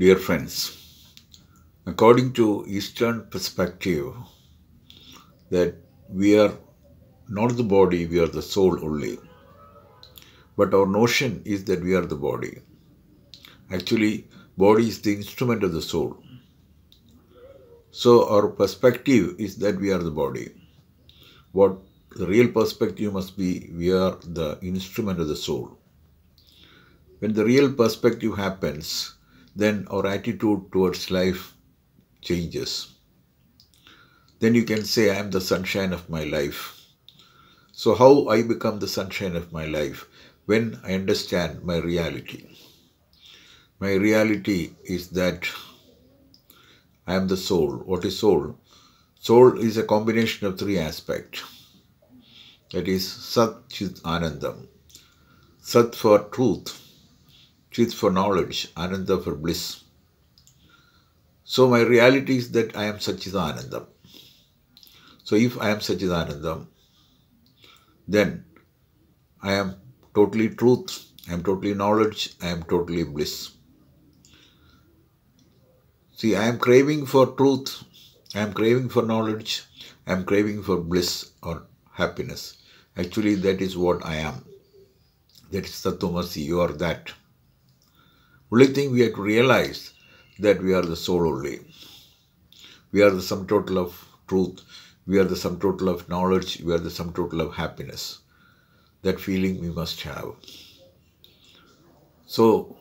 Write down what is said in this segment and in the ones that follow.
Dear friends, according to Eastern perspective, that we are not the body, we are the soul only. But our notion is that we are the body. Actually, body is the instrument of the soul. So our perspective is that we are the body. What the real perspective must be, we are the instrument of the soul. When the real perspective happens, then our attitude towards life changes. Then you can say, I am the sunshine of my life. So, how I become the sunshine of my life? When I understand my reality. My reality is that I am the soul. What is soul? Soul is a combination of three aspects. That is Sat Chit Anandam. Sat for truth, Truth for knowledge, Ananda for bliss. So my reality is that I am Sachidanandam. So if I am Sachidanandam, then I am totally truth, I am totally knowledge, I am totally bliss. See, I am craving for truth, I am craving for knowledge, I am craving for bliss or happiness. Actually, that is what I am. That is Tattvamasi, you are that. Only thing we have to realize that we are the soul only. We are the sum total of truth. We are the sum total of knowledge. We are the sum total of happiness. That feeling we must have. So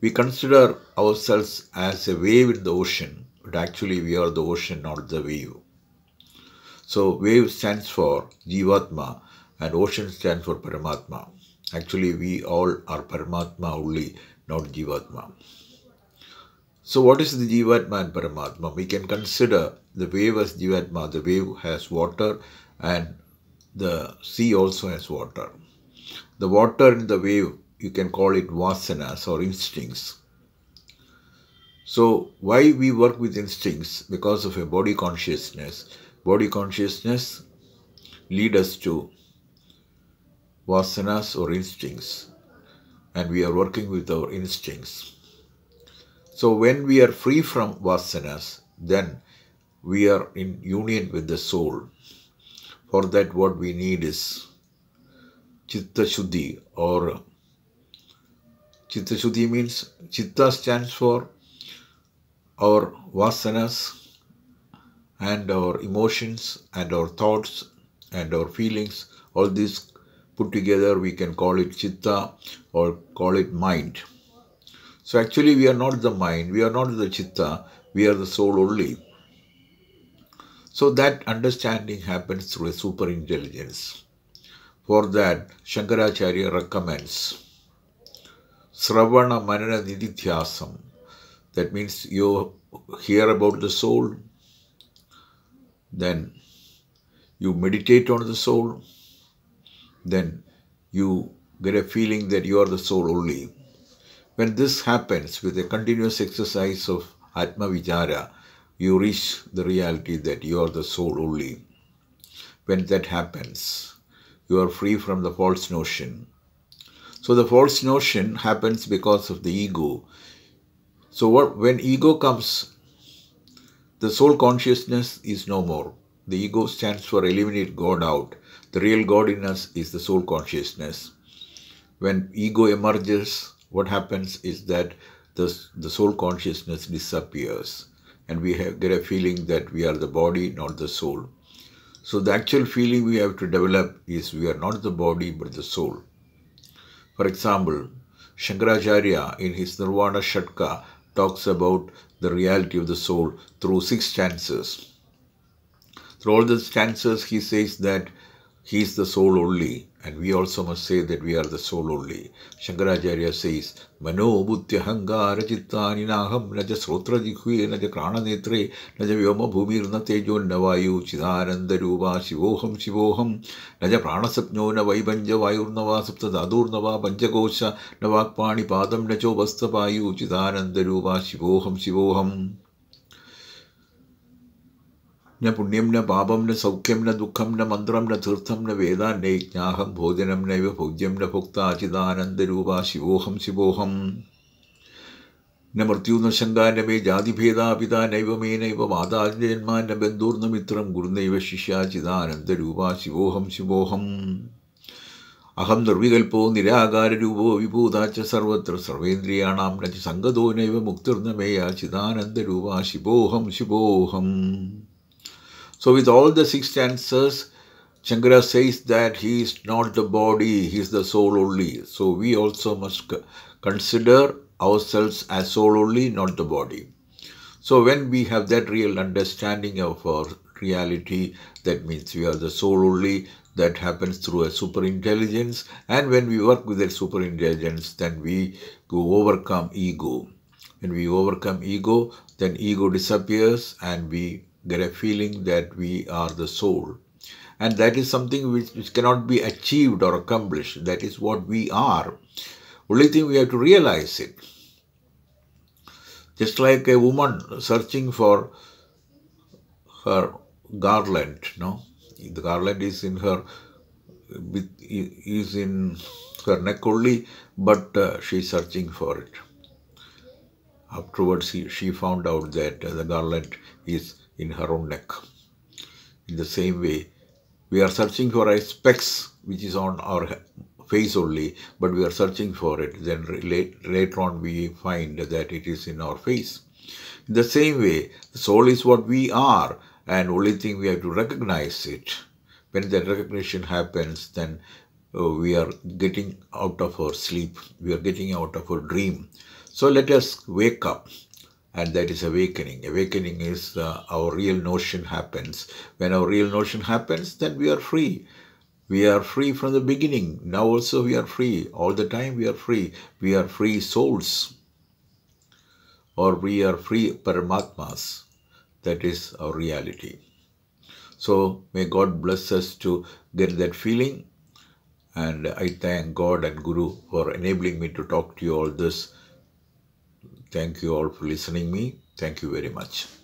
we consider ourselves as a wave in the ocean, but actually we are the ocean, not the wave. So wave stands for Jivatma and ocean stands for Paramatma. Actually, we all are Paramatma only not Jivatma. So what is the Jivatma and Paramatma? We can consider the wave as Jivatma. The wave has water and the sea also has water. The water in the wave, you can call it vasanas or instincts. So why we work with instincts? Because of a body consciousness. Body consciousness lead us to vasanas or instincts and we are working with our instincts. So when we are free from vasanas, then we are in union with the soul. For that what we need is chitta shuddhi or chitta shuddhi means chitta stands for our vasanas and our emotions and our thoughts and our feelings all these put together we can call it chitta or call it mind. So actually we are not the mind, we are not the chitta, we are the soul only. So that understanding happens through a super intelligence. For that, Shankaracharya recommends Sravana Manana Nidithyasam. That means you hear about the soul, then you meditate on the soul, then you get a feeling that you are the soul only. When this happens with a continuous exercise of Atma Vijara, you reach the reality that you are the soul only. When that happens, you are free from the false notion. So the false notion happens because of the ego. So what, when ego comes, the soul consciousness is no more. The ego stands for eliminate God out. The real God in us is the soul consciousness. When ego emerges, what happens is that the, the soul consciousness disappears and we have, get a feeling that we are the body, not the soul. So the actual feeling we have to develop is we are not the body but the soul. For example, Shankaracharya in his Nirvana Shatka talks about the reality of the soul through six stanzas. Through all the stances, he says that he is the soul only, and we also must say that we are the soul only. Shankaracharya says, Mano buddhyahanga rajittani naham naja srotra jikhuye naja krana netre naja vyoma bhumir na tejo navayu chidananda rupa shivoham shivoham naja prana sapnyo na vai banja vayur nava sapta dadur banja gosha panchakosha navakpani padam nacho vastapayu chidananda rupa shivoham shivoham. ന പുണ്യം ന പാപം ന സൗഖ്യം ന ദുഃഖം ന മന്ത്രം ന തീർത്ഥം ന വേദ നൈ ജ്ഞാഹം ഭോജനം നൈവ ഭോജ്യം ന ഭുക്ത രൂപ ശിവോഹം ശിവോഹം ന ശങ്ക ന മേ ജാതിഭേദാപിത നൈവമേ നൈവ ന ബന്ധൂർന്ന മിത്രം ഗുരുനൈവ രൂപ ശിവോഹം ശിവോഹം അഹം നിർവികൽപ്പോ രൂപോ വിഭൂതാച്ച സർവത്ര സർവേന്ദ്രിയാണാം നച്ച് സംഗതോ നൈവ ചിദാനന്ദ രൂപ ശിവോഹം ശിവോഹം So with all the six answers, Shankara says that he is not the body, he is the soul only. So we also must consider ourselves as soul only, not the body. So when we have that real understanding of our reality, that means we are the soul only, that happens through a super intelligence and when we work with that super intelligence then we go overcome ego. When we overcome ego then ego disappears and we Get a feeling that we are the soul. And that is something which, which cannot be achieved or accomplished. That is what we are. Only thing we have to realize it. Just like a woman searching for her garland, no? The garland is in her, is in her neck only, but uh, she is searching for it. Afterwards, she, she found out that the garland is in her own neck. In the same way, we are searching for a specs which is on our face only, but we are searching for it. Then later on we find that it is in our face. In the same way, the soul is what we are and only thing we have to recognize it. When that recognition happens, then uh, we are getting out of our sleep. We are getting out of our dream. So let us wake up and that is awakening. Awakening is uh, our real notion happens. When our real notion happens, then we are free. We are free from the beginning. Now also we are free. All the time we are free. We are free souls. Or we are free Paramatmas. That is our reality. So may God bless us to get that feeling. And I thank God and Guru for enabling me to talk to you all this. Thank you all for listening me. Thank you very much.